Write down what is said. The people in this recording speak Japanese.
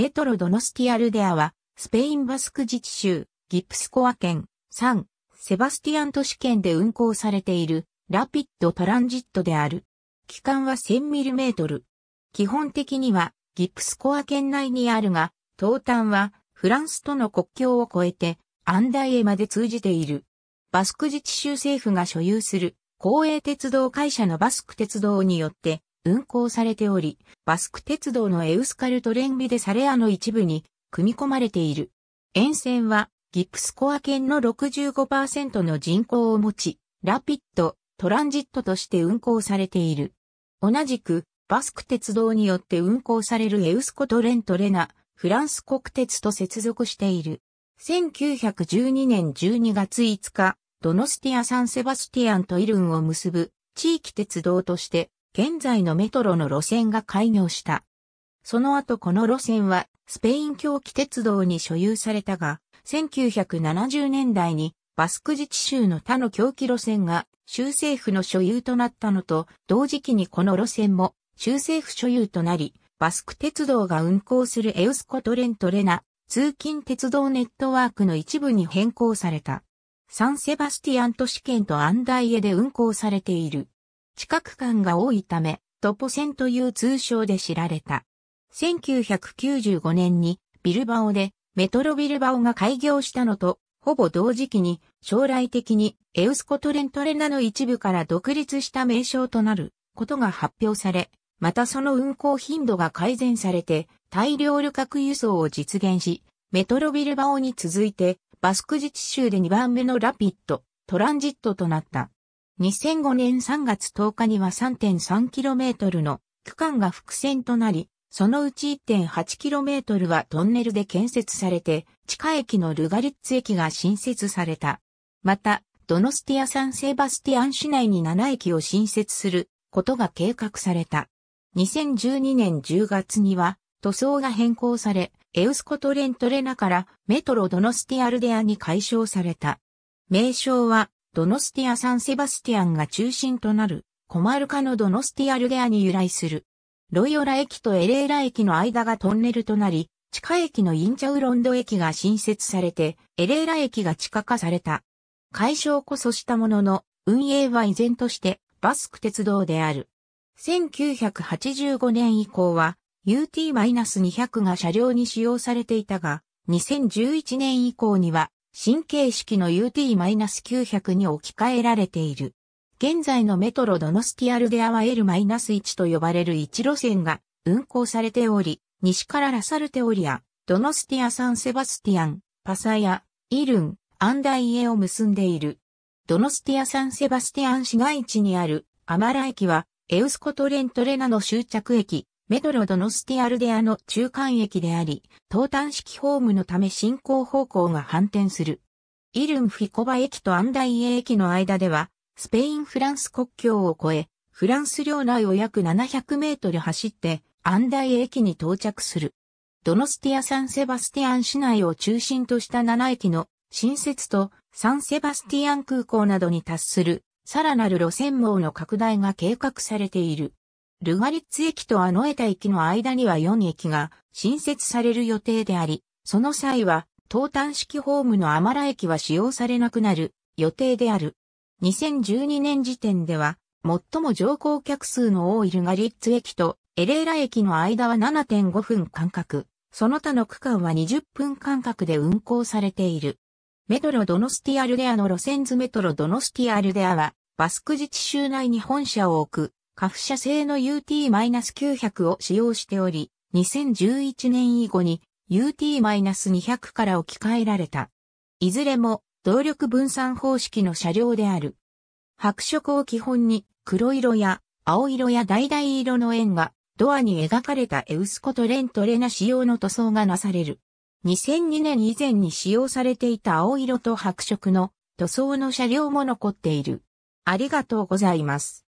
メトロドノスティアルデアは、スペインバスク自治州、ギプスコア県、サン、セバスティアン都市圏で運行されている、ラピッドトランジットである。期間は1 0 0 0ミリメートル。基本的には、ギプスコア圏内にあるが、東端は、フランスとの国境を越えて、アンダイエまで通じている。バスク自治州政府が所有する、公営鉄道会社のバスク鉄道によって、運行されており、バスク鉄道のエウスカルトレンビでサレアの一部に組み込まれている。沿線はギプスコア県の65%の人口を持ち、ラピッド、トランジットとして運行されている。同じく、バスク鉄道によって運行されるエウスコトレントレナ、フランス国鉄と接続している。1912年12月5日、ドノスティア・サンセバスティアンとイルンを結ぶ地域鉄道として現在のメトロの路線が開業した。その後この路線はスペイン狂気鉄道に所有されたが、1970年代にバスク自治州の他の狂気路線が州政府の所有となったのと、同時期にこの路線も州政府所有となり、バスク鉄道が運行するエウスコトレントレナ、通勤鉄道ネットワークの一部に変更された。サンセバスティアン都市圏とアンダイエで運行されている。近く感が多いため、トポンという通称で知られた。1995年にビルバオでメトロビルバオが開業したのと、ほぼ同時期に将来的にエウスコトレントレナの一部から独立した名称となることが発表され、またその運行頻度が改善されて大量旅客輸送を実現し、メトロビルバオに続いてバスク自治州で2番目のラピッドトランジットとなった。2005年3月10日には 3.3km の区間が伏線となり、そのうち 1.8km はトンネルで建設されて、地下駅のルガリッツ駅が新設された。また、ドノスティア・サン・セバスティアン市内に7駅を新設することが計画された。2012年10月には、塗装が変更され、エウスコトレントレナからメトロドノスティアルデアに解消された。名称はドノスティア・サン・セバスティアンが中心となる、コマルカのドノスティア・ルデアに由来する。ロイオラ駅とエレーラ駅の間がトンネルとなり、地下駅のインチャウロンド駅が新設されて、エレーラ駅が地下化された。解消こそしたものの、運営は依然としてバスク鉄道である。1985年以降は UT-200 が車両に使用されていたが、2011年以降には神経式の UT-900 に置き換えられている。現在のメトロドノスティアルデアは L-1 と呼ばれる1路線が運行されており、西からラサルテオリア、ドノスティア・サン・セバスティアン、パサヤ、イルン、アンダイエを結んでいる。ドノスティア・サン・セバスティアン市街地にあるアマラ駅はエウスコトレントレナの終着駅、メトロドノスティアルデアの中間駅であり、東端式ホームのため進行方向が反転する。イルンフィコバ駅とアンダイエ駅の間では、スペイン・フランス国境を越え、フランス領内を約700メートル走って、アンダイエ駅に到着する。ドノスティア・サン・セバスティアン市内を中心とした7駅の新設とサン・セバスティアン空港などに達するさらなる路線網の拡大が計画されている。ルガリッツ駅とアノエタ駅の間には4駅が新設される予定であり、その際は、東端式ホームのアマラ駅は使用されなくなる予定である。2012年時点では、最も乗降客数の多いルガリッツ駅とエレーラ駅の間は7.5分間隔、その他の区間は20分間隔で運行されている。メトロドノスティアルデアの路線図メトロドノスティアルデアは、バスク自治州内に本社を置く、カフ社製の UT-900 を使用しており、2011年以後に UT-200 から置き換えられた。いずれも動力分散方式の車両である。白色を基本に黒色や青色や橙色の円がドアに描かれたエウスコトレントレナ仕様の塗装がなされる。2002年以前に使用されていた青色と白色の塗装の車両も残っている。ありがとうございます。